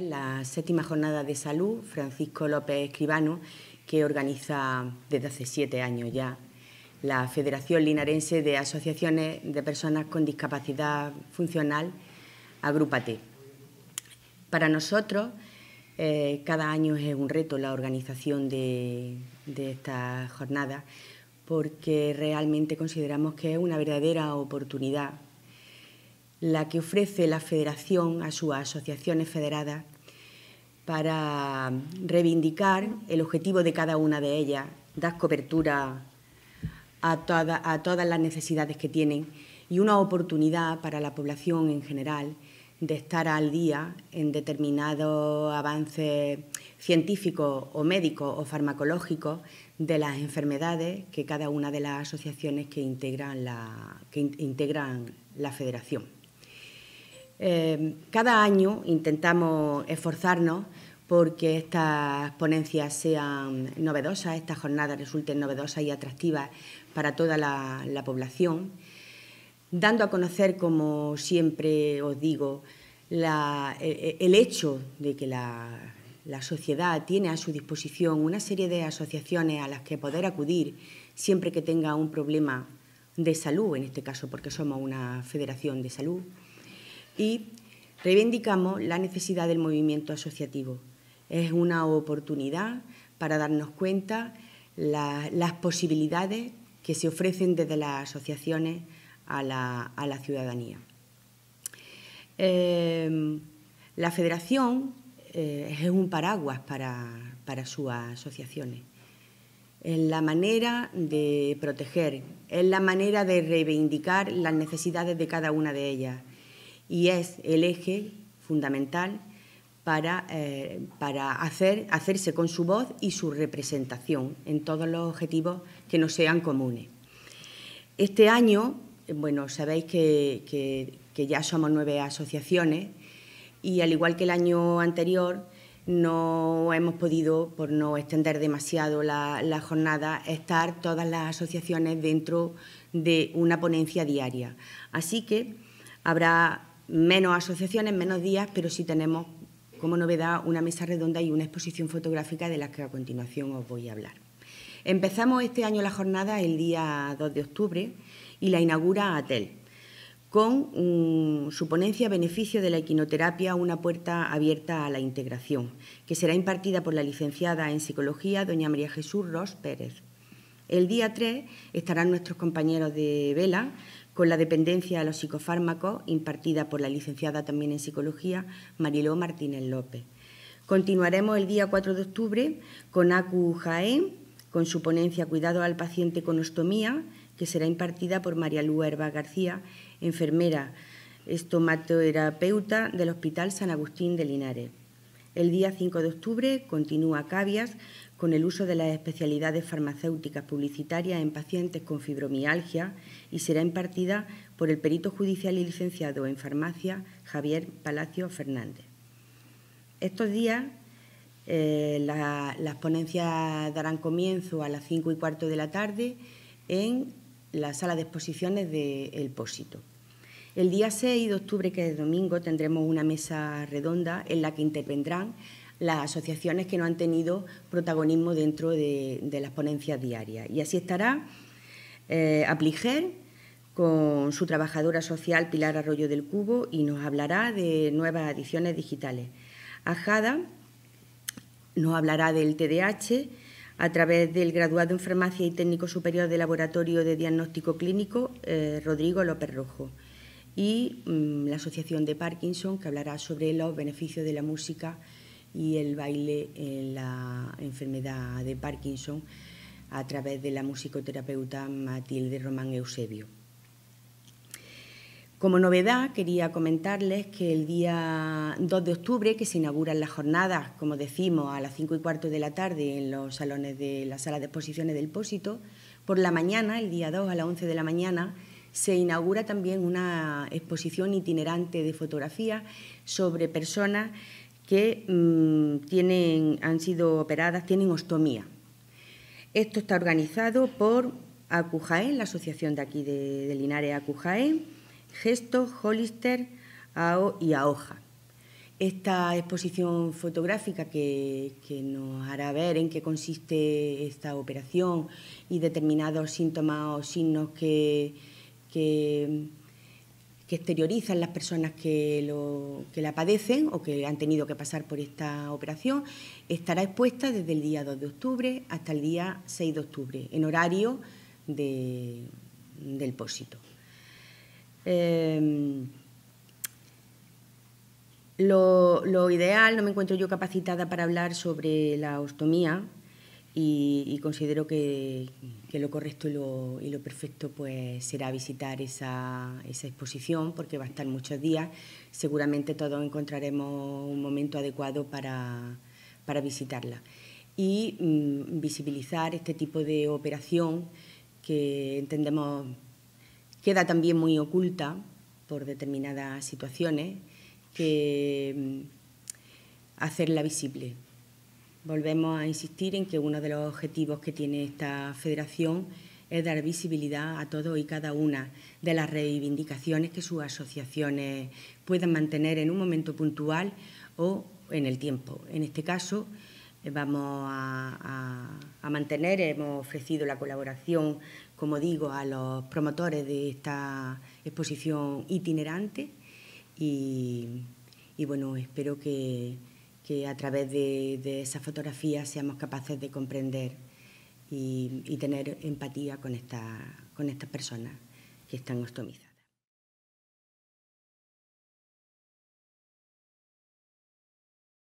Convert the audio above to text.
la séptima jornada de salud Francisco López Escribano, que organiza desde hace siete años ya la Federación Linarense de Asociaciones de Personas con Discapacidad Funcional, Agrúpate. Para nosotros, eh, cada año es un reto la organización de esta jornada, porque realmente consideramos que es una verdadera oportunidad la que ofrece la Federación a sus asociaciones federadas para reivindicar el objetivo de cada una de ellas, dar cobertura a, todas las necesidades que tienen y una oportunidad para la población en general de estar al día en determinados avances científicos o médicos o farmacológicos de las enfermedades que cada una de las asociaciones que integran que integran la federación. Em, cada año intentamos esforzarnos porque estas ponencias sean novedosas, estas jornadas resulten novedosas y atractivas para toda la, población, dando a conocer, como siempre os digo, e, e, el, hecho de que la sociedad tiene a su disposición una serie de asociaciones a las que poder acudir siempre que tenga un problema de salud, en este caso porque somos una federación de salud y reivindicamos la necesidad del movimiento asociativo. Es una oportunidad para darnos cuenta las posibilidades que se ofrecen desde las asociaciones a la, ciudadanía. Em, la federación eh, es un paraguas para, para sus asociaciones. Es la manera de proteger, es la manera de reivindicar las necesidades de cada una de ellas, y es el eje fundamental para, eh, para hacer, hacerse con su voz y su representación en todos los objetivos que nos sean comunes. Este año, bueno, sabéis que, ya somos nueve asociaciones y al igual que el año anterior, no hemos podido, por no extender demasiado la, la, jornada, estar todas las asociaciones dentro de una ponencia diaria. Así que habrá menos asociaciones, menos días, pero sí tenemos como novedad una mesa redonda y una exposición fotográfica de las que a continuación os voy a hablar. Empezamos este año la jornada el día 2 de octubre y la inaugura ATEL con mm, su ponencia Beneficio de la equinoterapia, una puerta abierta a la integración, que será impartida por la licenciada en Psicología, doña María Jesús Ross Pérez. El día 3 estarán nuestros compañeros de Vela con la dependencia a los psicofármacos impartida por la licenciada también en psicología Mariló Martínez López. Continuaremos el día 4 de octubre con ACU con su ponencia Cuidado al paciente con ostomía, que será impartida por María Lúa Herba García, enfermera estomatoterapeuta del Hospital San Agustín de Linares. El día 5 de octubre continúa Cavias con el uso de las especialidades farmacéuticas publicitarias en pacientes con fibromialgia y será impartida por el perito judicial y licenciado en farmacia Javier Palacio Fernández. Estos días eh, las ponencias darán comienzo a las cinco y cuarto de la tarde en la sala de exposiciones del El Pósito. El día 6 de octubre, que es domingo, tendremos una mesa redonda en la que intervendrán las asociaciones que no han tenido protagonismo dentro de, las ponencias diarias. Y así estará eh, Apliger con su trabajadora social Pilar Arroyo del Cubo y nos hablará de nuevas adiciones digitales. Ajada nos hablará del TDAH a través del graduado en Farmacia y Técnico Superior de Laboratorio de Diagnóstico Clínico, eh, Rodrigo López Rojo, y mm, la Asociación de Parkinson, que hablará sobre los beneficios de la música y el baile en la enfermedad de Parkinson a través de la musicoterapeuta Matilde Román Eusebio. Como novedad, quería comentarles que el día 2 de octubre, que se inauguran las jornadas, como decimos, a las 5 y cuarto de la tarde en los salones de la sala de exposiciones del Pósito, por la mañana, el día 2 a las 11 de la mañana, se inaugura también una exposición itinerante de fotografía sobre personas que mm, tienen, han sido operadas tienen ostomía. Esto está organizado por ACUJAE, la asociación de aquí de, Linares ACUJAE, Gesto, Hollister y AOJA. Esta exposición fotográfica que, que, nos hará ver en qué consiste esta operación y determinados síntomas o signos que, que que exteriorizan las personas que, la padecen o que han tenido que pasar por esta operación, estará expuesta desde el día 2 de octubre hasta el día 6 de octubre, en horario del pósito. Em, lo, lo, ideal, no me encuentro yo capacitada para hablar sobre la ostomía, y, considero que, lo correcto y lo, perfecto pues, será visitar esa, exposición porque va a estar muchos días. Seguramente todos encontraremos un momento adecuado para, visitarla y mm, visibilizar este tipo de operación que entendemos queda también muy oculta por determinadas situaciones, que mm, hacerla visible. Volvemos a insistir en que uno de los objetivos que tiene esta federación es dar visibilidad a todo y cada una de las reivindicaciones que sus asociaciones puedan mantener en un momento puntual o en el tiempo. En este caso, eh, vamos a, mantener. Hemos ofrecido la colaboración, como digo, a los promotores de esta exposición itinerante y bueno, espero que que a través de, de esa fotografía seamos capaces de comprender y, tener empatía con, esta, con estas personas que están ostomizadas.